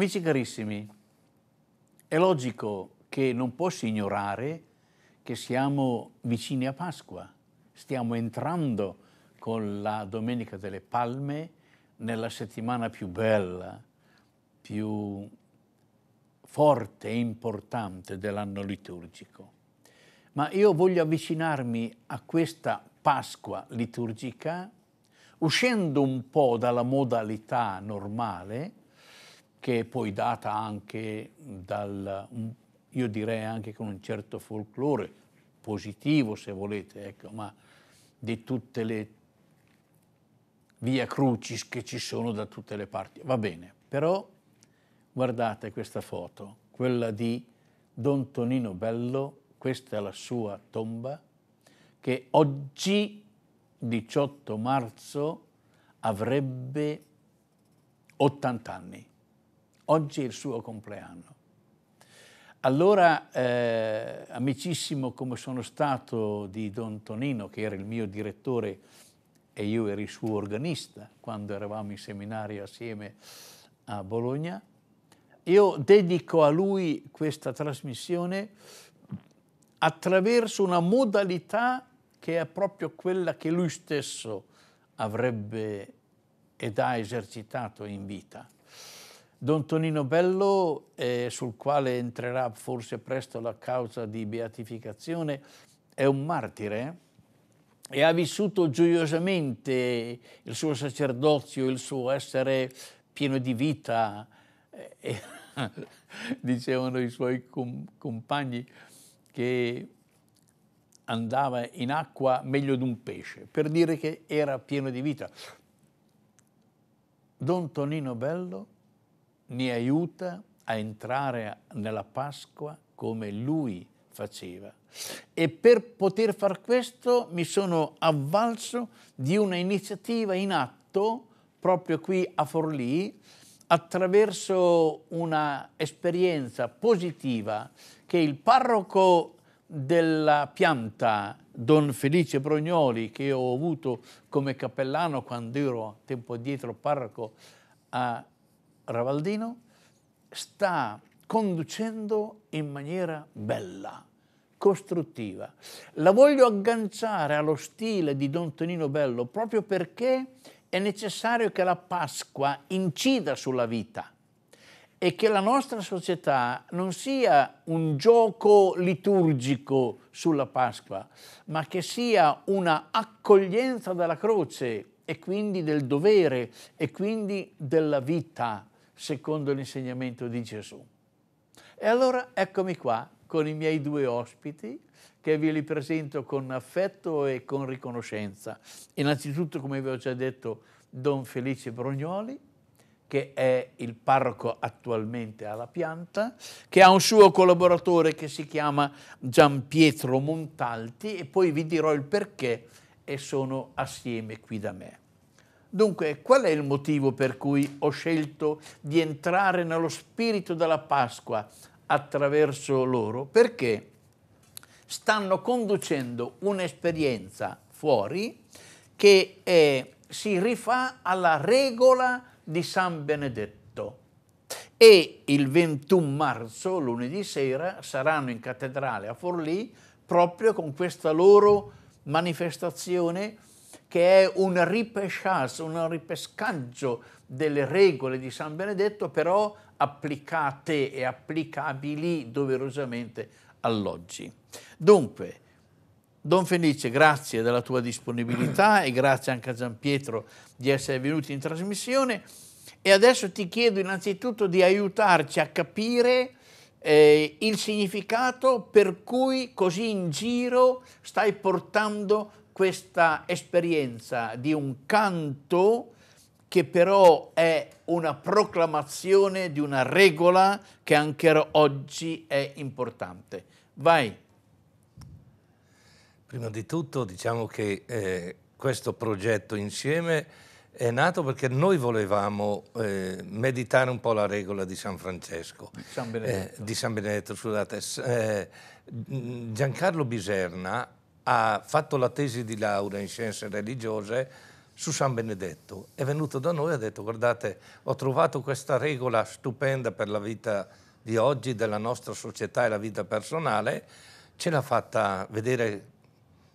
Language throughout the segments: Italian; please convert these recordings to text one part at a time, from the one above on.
Amici carissimi, è logico che non posso ignorare che siamo vicini a Pasqua, stiamo entrando con la Domenica delle Palme nella settimana più bella, più forte e importante dell'anno liturgico. Ma io voglio avvicinarmi a questa Pasqua liturgica uscendo un po' dalla modalità normale, che è poi data anche dal, io direi anche con un certo folklore positivo se volete, ecco, ma di tutte le via crucis che ci sono da tutte le parti. Va bene, però guardate questa foto, quella di Don Tonino Bello, questa è la sua tomba, che oggi, 18 marzo, avrebbe 80 anni. Oggi è il suo compleanno. Allora, eh, amicissimo come sono stato di Don Tonino, che era il mio direttore e io ero il suo organista quando eravamo in seminario assieme a Bologna, io dedico a lui questa trasmissione attraverso una modalità che è proprio quella che lui stesso avrebbe ed ha esercitato in vita. Don Tonino Bello, eh, sul quale entrerà forse presto la causa di beatificazione, è un martire eh? e ha vissuto gioiosamente il suo sacerdozio, il suo essere pieno di vita, eh, dicevano i suoi com compagni che andava in acqua meglio di un pesce, per dire che era pieno di vita. Don Tonino Bello mi aiuta a entrare nella Pasqua come Lui faceva. E per poter far questo mi sono avvalso di una iniziativa in atto proprio qui a Forlì attraverso un'esperienza positiva che il parroco della pianta Don Felice Brognoli che ho avuto come cappellano quando ero tempo dietro parroco a Ravaldino sta conducendo in maniera bella, costruttiva. La voglio agganciare allo stile di Don Tonino Bello proprio perché è necessario che la Pasqua incida sulla vita e che la nostra società non sia un gioco liturgico sulla Pasqua, ma che sia una accoglienza della croce e quindi del dovere e quindi della vita secondo l'insegnamento di Gesù. E allora eccomi qua con i miei due ospiti che vi li presento con affetto e con riconoscenza. Innanzitutto, come vi ho già detto, Don Felice Brognoli, che è il parroco attualmente alla pianta, che ha un suo collaboratore che si chiama Gian Pietro Montalti e poi vi dirò il perché e sono assieme qui da me. Dunque, qual è il motivo per cui ho scelto di entrare nello spirito della Pasqua attraverso loro? Perché stanno conducendo un'esperienza fuori che è, si rifà alla regola di San Benedetto. E il 21 marzo, lunedì sera, saranno in cattedrale a Forlì proprio con questa loro manifestazione che è un ripesciaggio, un ripescaggio delle regole di San Benedetto, però applicate e applicabili doverosamente all'oggi. Dunque, Don Felice, grazie della tua disponibilità e grazie anche a Gian Pietro di essere venuto in trasmissione. E adesso ti chiedo innanzitutto di aiutarci a capire eh, il significato per cui così in giro stai portando questa esperienza di un canto che però è una proclamazione di una regola che anche oggi è importante. Vai. Prima di tutto diciamo che eh, questo progetto insieme è nato perché noi volevamo eh, meditare un po' la regola di San Francesco. San Eh, di San Benedetto, scusate. Eh, Giancarlo Biserna ha fatto la tesi di laurea in scienze religiose su San Benedetto. È venuto da noi e ha detto guardate, ho trovato questa regola stupenda per la vita di oggi, della nostra società e la vita personale, ce l'ha fatta vedere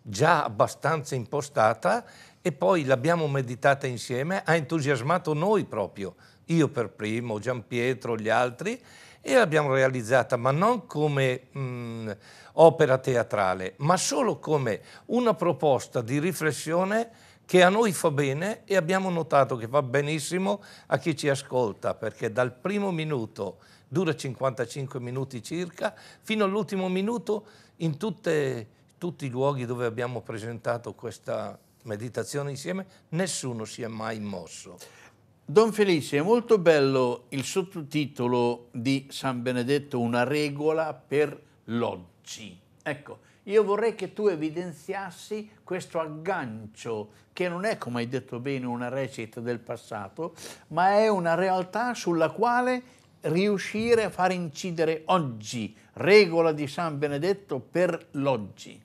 già abbastanza impostata e poi l'abbiamo meditata insieme, ha entusiasmato noi proprio, io per primo, Gian Pietro, gli altri, e l'abbiamo realizzata, ma non come mh, mm, opera teatrale, ma solo come una proposta di riflessione che a noi fa bene e abbiamo notato che fa benissimo a chi ci ascolta, perché dal primo minuto, dura 55 minuti circa, fino all'ultimo minuto in tutte, tutti i luoghi dove abbiamo presentato questa meditazione insieme, nessuno si è mai mosso. Don Felice, è molto bello il sottotitolo di San Benedetto, una regola per l'oggi. Ecco, io vorrei che tu evidenziassi questo aggancio, che non è, come hai detto bene, una recita del passato, ma è una realtà sulla quale riuscire a far incidere oggi, regola di San Benedetto per l'oggi.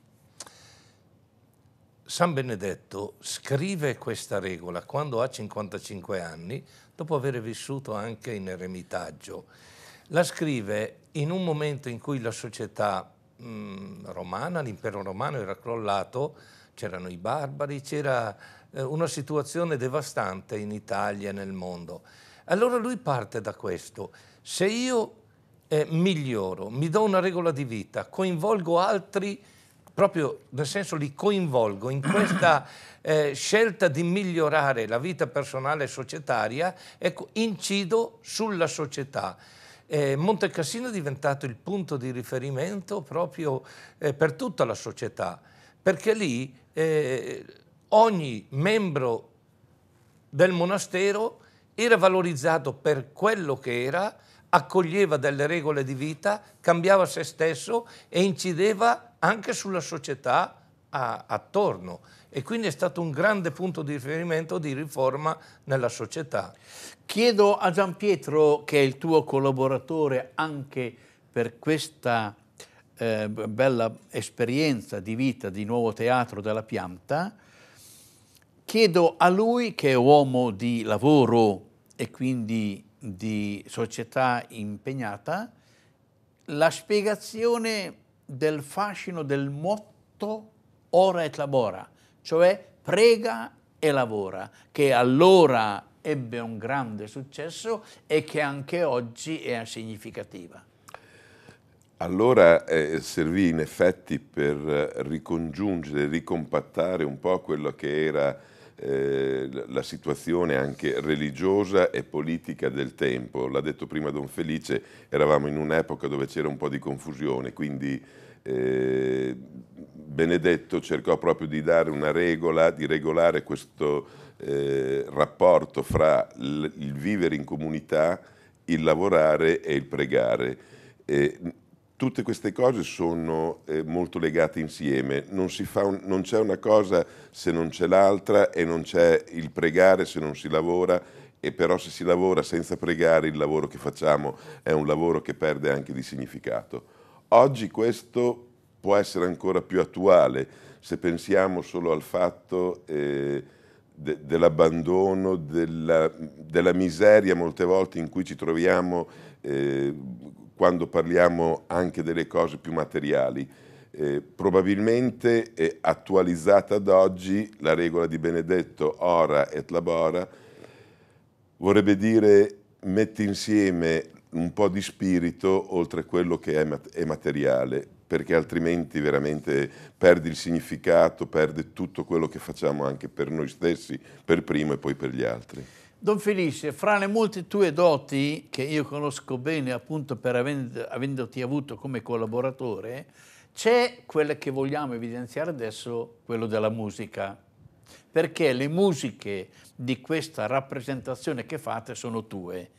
San Benedetto scrive questa regola quando ha 55 anni, dopo aver vissuto anche in eremitaggio. La scrive in un momento in cui la società mh, mm, romana, l'impero romano era crollato, c'erano i barbari, c'era eh, una situazione devastante in Italia e nel mondo. Allora lui parte da questo. Se io eh, miglioro, mi do una regola di vita, coinvolgo altri proprio nel senso li coinvolgo in questa eh, scelta di migliorare la vita personale e societaria, ecco, incido sulla società. Eh, Monte Cassino è diventato il punto di riferimento proprio eh, per tutta la società, perché lì eh, ogni membro del monastero era valorizzato per quello che era, accoglieva delle regole di vita, cambiava se stesso e incideva anche sulla società a, attorno e quindi è stato un grande punto di riferimento di riforma nella società. Chiedo a Gian Pietro, che è il tuo collaboratore anche per questa eh, bella esperienza di vita di Nuovo Teatro della Pianta, chiedo a lui che è uomo di lavoro e quindi di società impegnata, la spiegazione del fascino del motto ora et labora, cioè prega e lavora, che allora ebbe un grande successo e che anche oggi è significativa. Allora eh, servì in effetti per ricongiungere, ricompattare un po' quello che era eh, la situazione anche religiosa e politica del tempo. L'ha detto prima Don Felice, eravamo in un'epoca dove c'era un po' di confusione, quindi eh, Benedetto cercò proprio di dare una regola, di regolare questo eh, rapporto fra il vivere in comunità, il lavorare e il pregare. Tutte queste cose sono eh, molto legate insieme, non, un, non c'è una cosa se non c'è l'altra e non c'è il pregare se non si lavora e però se si lavora senza pregare il lavoro che facciamo è un lavoro che perde anche di significato. Oggi questo può essere ancora più attuale se pensiamo solo al fatto eh, de, dell'abbandono, della, della, miseria molte volte in cui ci troviamo eh, quando parliamo anche delle cose più materiali. Eh, probabilmente è attualizzata ad oggi la regola di Benedetto ora et labora, vorrebbe dire metti insieme un po' di spirito oltre quello che è, mat è materiale, perché altrimenti veramente perdi il significato, perde tutto quello che facciamo anche per noi stessi, per primo e poi per gli altri. Don Felice, fra le molte tue doti, che io conosco bene appunto per averti avuto come collaboratore, c'è quella che vogliamo evidenziare adesso, quello della musica. Perché le musiche di questa rappresentazione che fate sono tue.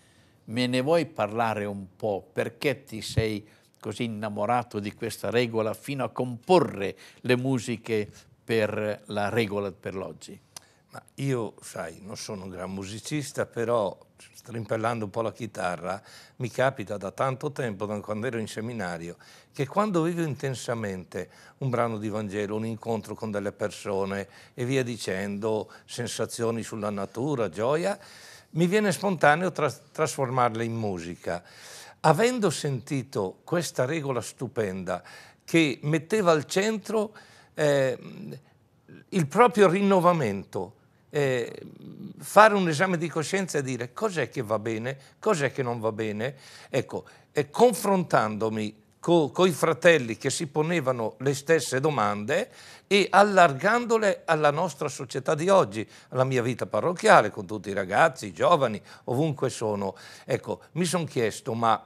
Me ne vuoi parlare un po'? Perché ti sei così innamorato di questa regola fino a comporre le musiche per la regola per l'oggi? Ma io, sai, non sono un gran musicista, però strimpellando un po' la chitarra, mi capita da tanto tempo, da quando ero in seminario, che quando vivo intensamente un brano di Vangelo, un incontro con delle persone e via dicendo, sensazioni sulla natura, gioia, mi viene spontaneo tra- trasformarle in musica. Avendo sentito questa regola stupenda che metteva al centro eh, il proprio rinnovamento, eh, fare un esame di coscienza e dire cos'è che va bene, cos'è che non va bene, ecco, e confrontandomi con i fratelli che si ponevano le stesse domande e allargandole alla nostra società di oggi, alla mia vita parrocchiale, con tutti i ragazzi, i giovani, ovunque sono. Ecco, mi sono chiesto, ma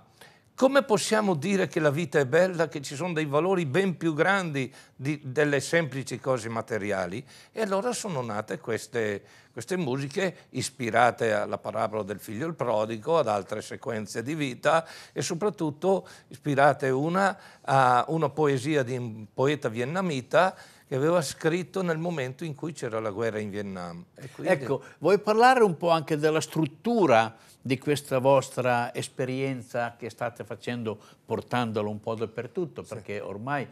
come possiamo dire che la vita è bella, che ci sono dei valori ben più grandi di, delle semplici cose materiali? E allora sono nate queste, queste musiche ispirate alla parabola del figlio il prodigo, ad altre sequenze di vita e soprattutto ispirate una a una poesia di un poeta vietnamita che aveva scritto nel momento in cui c'era la guerra in Vietnam. Quindi... Ecco, vuoi parlare un po' anche della struttura di questa vostra esperienza che state facendo, portandola un po' dappertutto, perché sì. ormai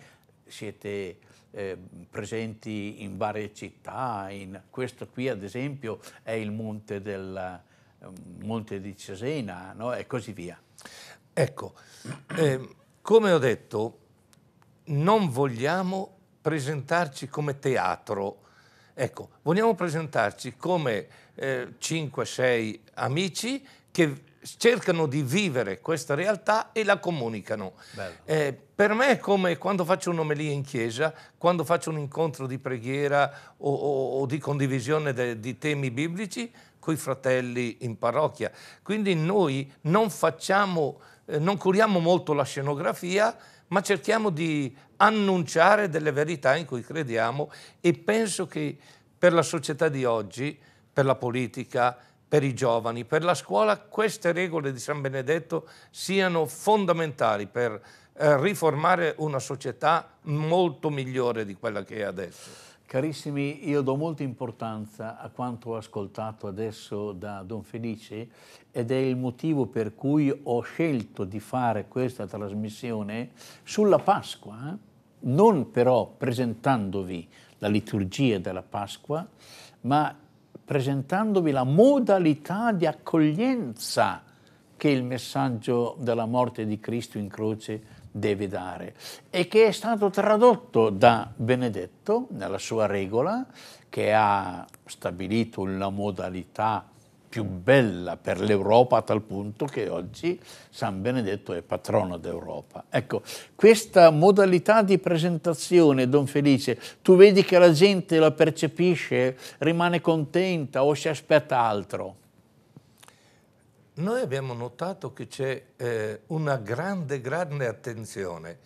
siete eh, presenti in varie città, in, questo qui ad esempio è il monte, del, ehm, monte di Cesena no? e così via. Ecco, eh, come ho detto, non vogliamo presentarci come teatro. Ecco, vogliamo presentarci come eh, 5-6 amici che cercano di vivere questa realtà e la comunicano. Eh, per me è come quando faccio un'omelia in chiesa, quando faccio un incontro di preghiera o, o, o di condivisione de, di temi biblici con i fratelli in parrocchia. Quindi noi non facciamo, eh, non curiamo molto la scenografia, ma cerchiamo di annunciare delle verità in cui crediamo e penso che per la società di oggi, per la politica, per i giovani, per la scuola, queste regole di San Benedetto siano fondamentali per eh, riformare una società molto migliore di quella che è adesso. Carissimi, io do molta importanza a quanto ho ascoltato adesso da Don Felice ed è il motivo per cui ho scelto di fare questa trasmissione sulla Pasqua, eh? non però presentandovi la liturgia della Pasqua, ma presentandovi la modalità di accoglienza che il messaggio della morte di Cristo in croce ha deve dare e che è stato tradotto da Benedetto nella sua regola che ha stabilito la modalità più bella per l'Europa a tal punto che oggi San Benedetto è patrono d'Europa. Ecco, questa modalità di presentazione, Don Felice, tu vedi che la gente la percepisce, rimane contenta o si aspetta altro? noi abbiamo notato che c'è eh, una grande, grande attenzione,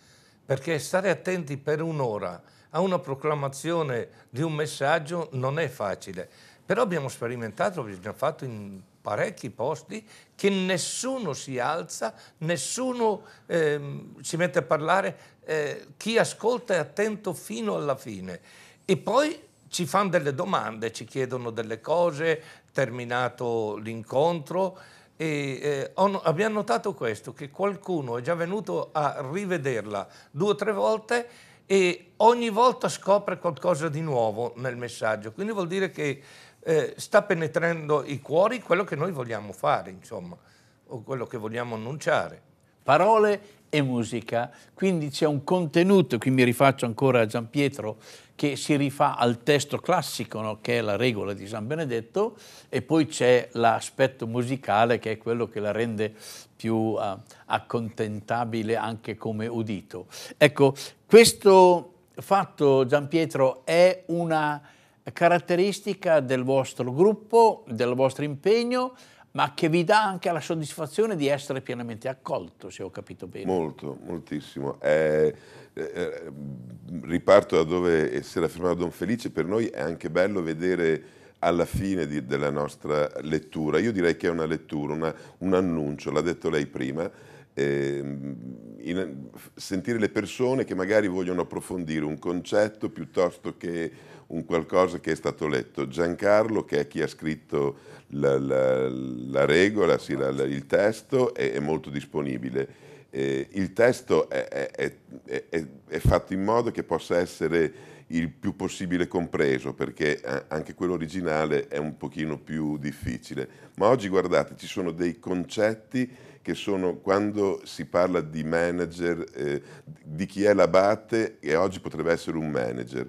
perché stare attenti per un'ora a una proclamazione di un messaggio non è facile. Però abbiamo sperimentato, abbiamo fatto in parecchi posti, che nessuno si alza, nessuno eh, si mette a parlare, eh, chi ascolta è attento fino alla fine. E poi ci fanno delle domande, ci chiedono delle cose, terminato l'incontro e eh, on, abbiamo notato questo, che qualcuno è già venuto a rivederla due o tre volte e ogni volta scopre qualcosa di nuovo nel messaggio, quindi vuol dire che eh, sta penetrando i cuori quello che noi vogliamo fare, insomma, o quello che vogliamo annunciare. Parole e musica, quindi c'è un contenuto, qui mi rifaccio ancora a Gian Pietro, che si rifà al testo classico, no? che è la regola di San Benedetto, e poi c'è l'aspetto musicale che è quello che la rende più uh, accontentabile anche come udito. Ecco, questo fatto, Gian Pietro, è una caratteristica del vostro gruppo, del vostro impegno, ma che vi dà anche la soddisfazione di essere pienamente accolto, se ho capito bene. Molto, moltissimo. Eh, eh, riparto da dove si era fermato Don Felice, per noi è anche bello vedere alla fine di, della nostra lettura, io direi che è una lettura, una, un annuncio, l'ha detto lei prima, eh, in, sentire le persone che magari vogliono approfondire un concetto piuttosto che un qualcosa che è stato letto. Giancarlo, che è chi ha scritto la, la, la regola, sì, la, il testo, è, è molto disponibile eh, il testo è, è, è, è, fatto in modo che possa essere il più possibile compreso, perché eh, anche quello originale è un pochino più difficile. Ma oggi guardate, ci sono dei concetti che sono quando si parla di manager, eh, di chi è l'abate e oggi potrebbe essere un manager.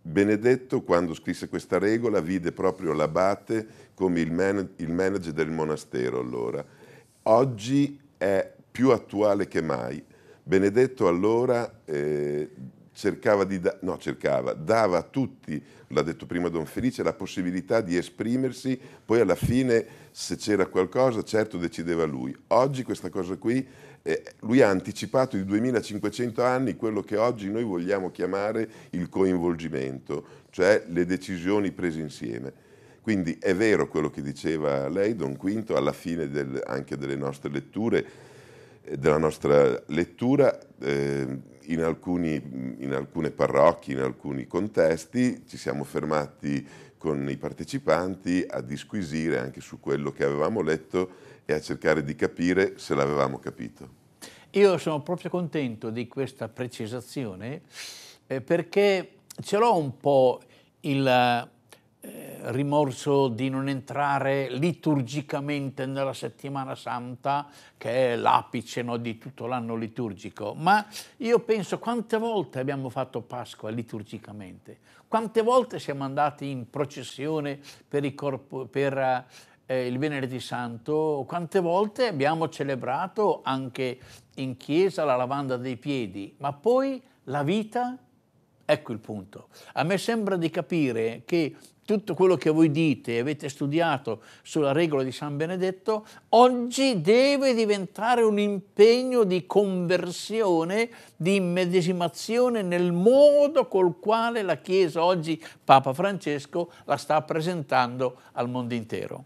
Benedetto, quando scrisse questa regola, vide proprio l'abate come il, man il manager del monastero allora. Oggi è più attuale che mai. Benedetto allora eh, cercava di, da- no, cercava, dava a tutti, l'ha detto prima Don Felice, la possibilità di esprimersi, poi alla fine se c'era qualcosa certo decideva lui. Oggi questa cosa qui, eh, lui ha anticipato di 2500 anni quello che oggi noi vogliamo chiamare il coinvolgimento, cioè le decisioni prese insieme. Quindi è vero quello che diceva lei, Don Quinto, alla fine del, anche delle nostre letture, della nostra lettura eh, in, alcuni, in, alcune parrocchie, in alcuni contesti, ci siamo fermati con i partecipanti a disquisire anche su quello che avevamo letto e a cercare di capire se l'avevamo capito. Io sono proprio contento di questa precisazione eh, perché ce l'ho un po' il eh, rimorso di non entrare liturgicamente nella settimana santa, che è l'apice no, di tutto l'anno liturgico, ma io penso quante volte abbiamo fatto Pasqua liturgicamente, quante volte siamo andati in processione per, il, corpo, per, eh, il Venerdì Santo, quante volte abbiamo celebrato anche in chiesa la lavanda dei piedi, ma poi la vita Ecco il punto. A me sembra di capire che tutto quello che voi dite e avete studiato sulla regola di San Benedetto, oggi deve diventare un impegno di conversione, di immedesimazione nel modo col quale la Chiesa oggi, Papa Francesco, la sta presentando al mondo intero.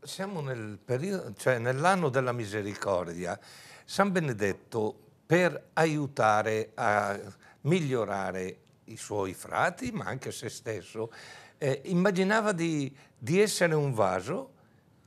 Siamo nel periodo, cioè nell'anno della misericordia. San Benedetto per aiutare a migliorare i suoi frati, ma anche se stesso, eh, immaginava di, di essere un vaso,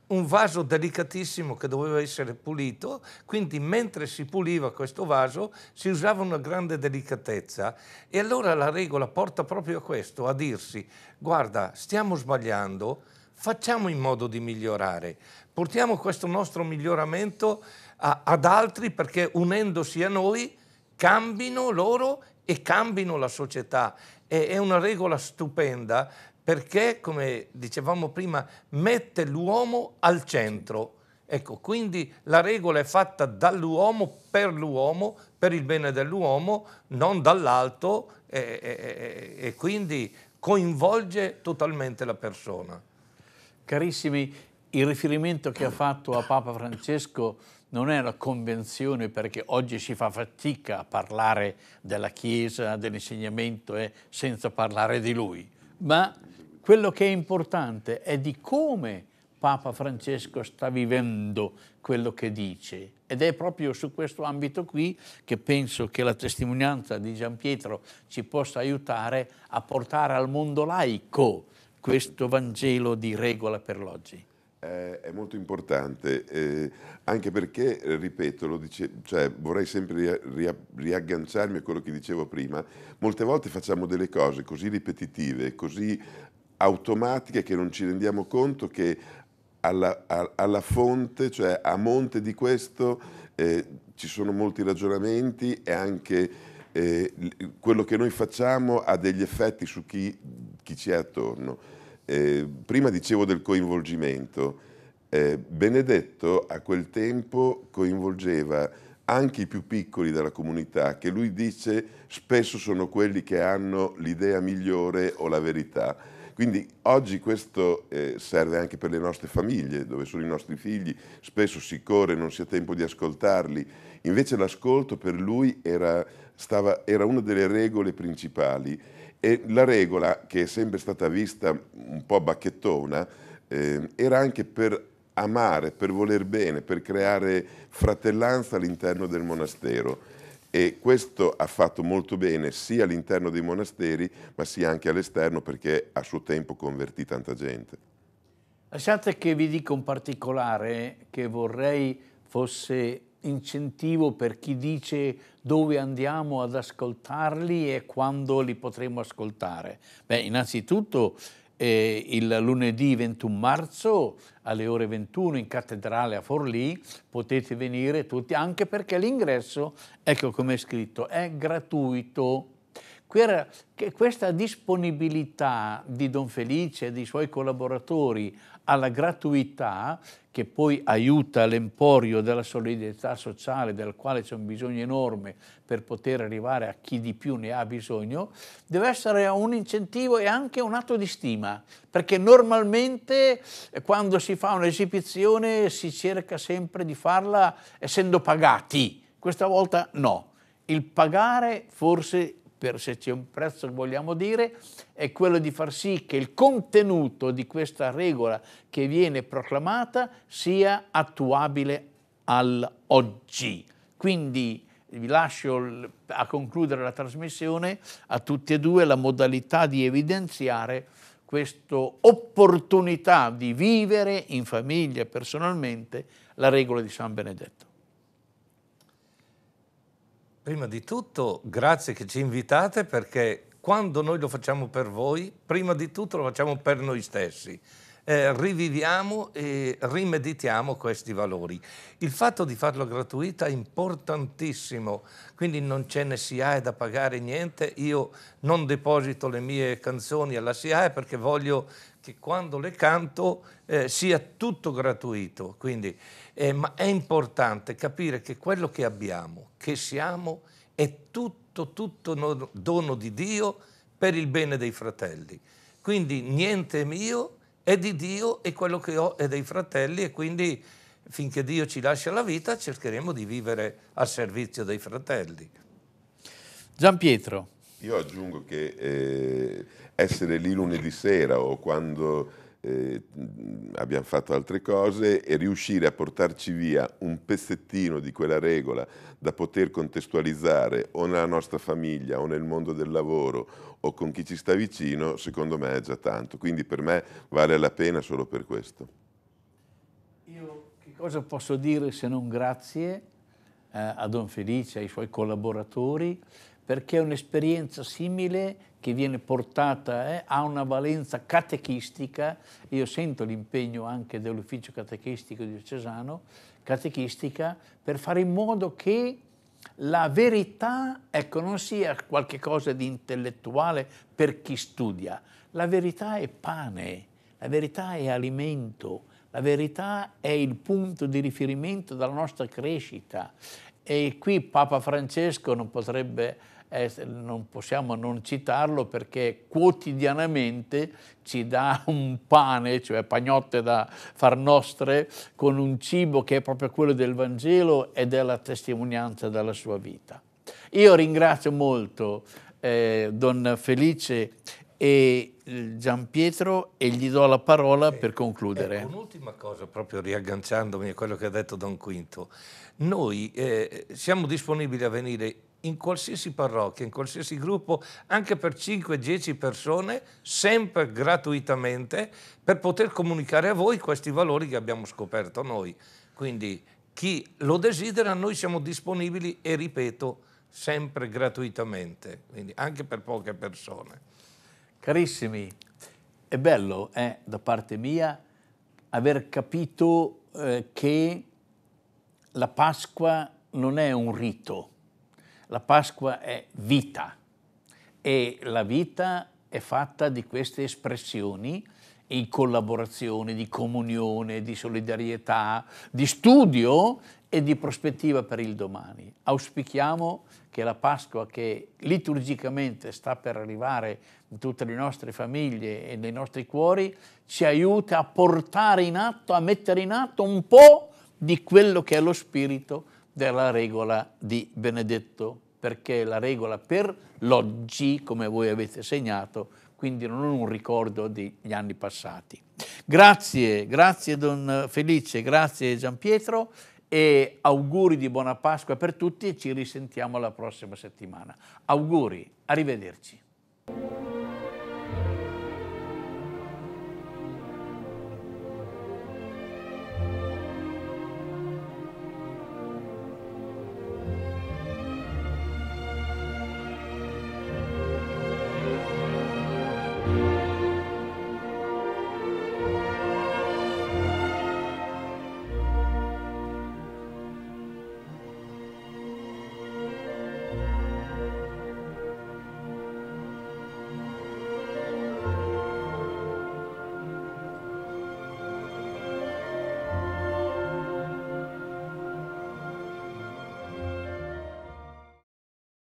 un vaso delicatissimo che doveva essere pulito, quindi mentre si puliva questo vaso si usava una grande delicatezza e allora la regola porta proprio a questo, a dirsi guarda stiamo sbagliando, facciamo in modo di migliorare, portiamo questo nostro miglioramento a, ad altri perché unendosi a noi cambino loro e cambino la società. è una regola stupenda perché, come dicevamo prima, mette l'uomo al centro. Ecco, quindi la regola è fatta dall'uomo per l'uomo, per il bene dell'uomo, non dall'alto e, e, e, quindi coinvolge totalmente la persona. Carissimi, il riferimento che ha fatto a Papa Francesco non è una convenzione perché oggi si fa fatica a parlare della Chiesa, dell'insegnamento e eh, senza parlare di lui, ma quello che è importante è di come Papa Francesco sta vivendo quello che dice ed è proprio su questo ambito qui che penso che la testimonianza di Gian Pietro ci possa aiutare a portare al mondo laico questo Vangelo di regola per l'oggi. Eh, è molto importante, eh, anche perché, ripeto, dice, cioè, vorrei sempre ria, riagganciarmi a quello che dicevo prima, molte volte facciamo delle cose così ripetitive, così automatiche che non ci rendiamo conto che alla, alla fonte, cioè a monte di questo, eh, ci sono molti ragionamenti e anche eh, quello che noi facciamo ha degli effetti su chi, chi ci è attorno. Eh, prima dicevo del coinvolgimento. Eh, Benedetto a quel tempo coinvolgeva anche i più piccoli della comunità, che lui dice spesso sono quelli che hanno l'idea migliore o la verità. Quindi oggi questo eh, serve anche per le nostre famiglie, dove sono i nostri figli, spesso si corre, non si ha tempo di ascoltarli. Invece l'ascolto per lui era, stava, era una delle regole principali e la regola, che è sempre stata vista un po' bacchettona, eh, era anche per amare, per voler bene, per creare fratellanza all'interno del monastero. E questo ha fatto molto bene sia all'interno dei monasteri, ma sia anche all'esterno perché a suo tempo convertì tanta gente. Lasciate che vi dica un particolare che vorrei fosse incentivo per chi dice dove andiamo ad ascoltarli e quando li potremo ascoltare? Beh, innanzitutto eh, il lunedì 21 marzo alle ore 21 in cattedrale a Forlì potete venire tutti anche perché l'ingresso ecco come è scritto è gratuito questa disponibilità di Don Felice e dei suoi collaboratori alla gratuità che poi aiuta l'emporio della solidarietà sociale del quale c'è un bisogno enorme per poter arrivare a chi di più ne ha bisogno, deve essere un incentivo e anche un atto di stima, perché normalmente eh, quando si fa un'esibizione si cerca sempre di farla essendo pagati, questa volta no. Il pagare forse per, se c'è un prezzo che vogliamo dire, è quello di far sì che il contenuto di questa regola che viene proclamata sia attuabile all'oggi. Quindi vi lascio a concludere la trasmissione a tutti e due la modalità di evidenziare questa opportunità di vivere in famiglia personalmente la regola di San Benedetto. Prima di tutto grazie che ci invitate perché quando noi lo facciamo per voi, prima di tutto lo facciamo per noi stessi eh, riviviamo e rimeditiamo questi valori. Il fatto di farlo gratuito è importantissimo, quindi non ce ne SIAE da pagare niente, io non deposito le mie canzoni alla SIAE perché voglio che quando le canto eh, sia tutto gratuito, quindi, eh, ma è importante capire che quello che abbiamo, che siamo, è tutto, tutto dono di Dio per il bene dei fratelli. Quindi niente mio, è di Dio e quello che ho è dei fratelli e quindi finché Dio ci lascia la vita cercheremo di vivere al servizio dei fratelli. Gian Pietro. Io aggiungo che eh, essere lì lunedì sera o quando eh, abbiamo fatto altre cose e riuscire a portarci via un pezzettino di quella regola da poter contestualizzare o nella nostra famiglia o nel mondo del lavoro o con chi ci sta vicino, secondo me è già tanto. Quindi per me vale la pena solo per questo. Io che cosa posso dire se non grazie eh, a Don Felice, ai suoi collaboratori, perché un'esperienza simile che viene portata eh, ha una valenza catechistica, io sento l'impegno anche dell'ufficio catechistico diocesano, catechistica, per fare in modo che la verità ecco, non sia qualcosa di intellettuale per chi studia, la verità è pane, la verità è alimento, la verità è il punto di riferimento della nostra crescita. E qui Papa Francesco non potrebbe eh, non possiamo non citarlo perché quotidianamente ci dà un pane, cioè pagnotte da far nostre, con un cibo che è proprio quello del Vangelo e della testimonianza della sua vita. Io ringrazio molto eh, Don Felice e eh, Gian Pietro e gli do la parola per concludere. Ecco, un'ultima cosa, proprio riagganciandomi a quello che ha detto Don Quinto. Noi eh, siamo disponibili a venire in qualsiasi parrocchia, in qualsiasi gruppo, anche per 5-10 persone, sempre gratuitamente, per poter comunicare a voi questi valori che abbiamo scoperto noi. Quindi chi lo desidera, noi siamo disponibili e ripeto, sempre gratuitamente, quindi anche per poche persone. Carissimi, è bello eh, da parte mia aver capito eh, che la Pasqua non è un rito, la Pasqua è vita e la vita è fatta di queste espressioni in collaborazione, di comunione, di solidarietà, di studio e di prospettiva per il domani. Auspichiamo che la Pasqua che liturgicamente sta per arrivare in tutte le nostre famiglie e nei nostri cuori ci aiuti a portare in atto, a mettere in atto un po' di quello che è lo spirito della regola di Benedetto, perché la regola per l'oggi, come voi avete segnato, quindi non un ricordo degli anni passati. Grazie, grazie Don Felice, grazie Gian Pietro e auguri di buona Pasqua per tutti e ci risentiamo la prossima settimana. Auguri, arrivederci.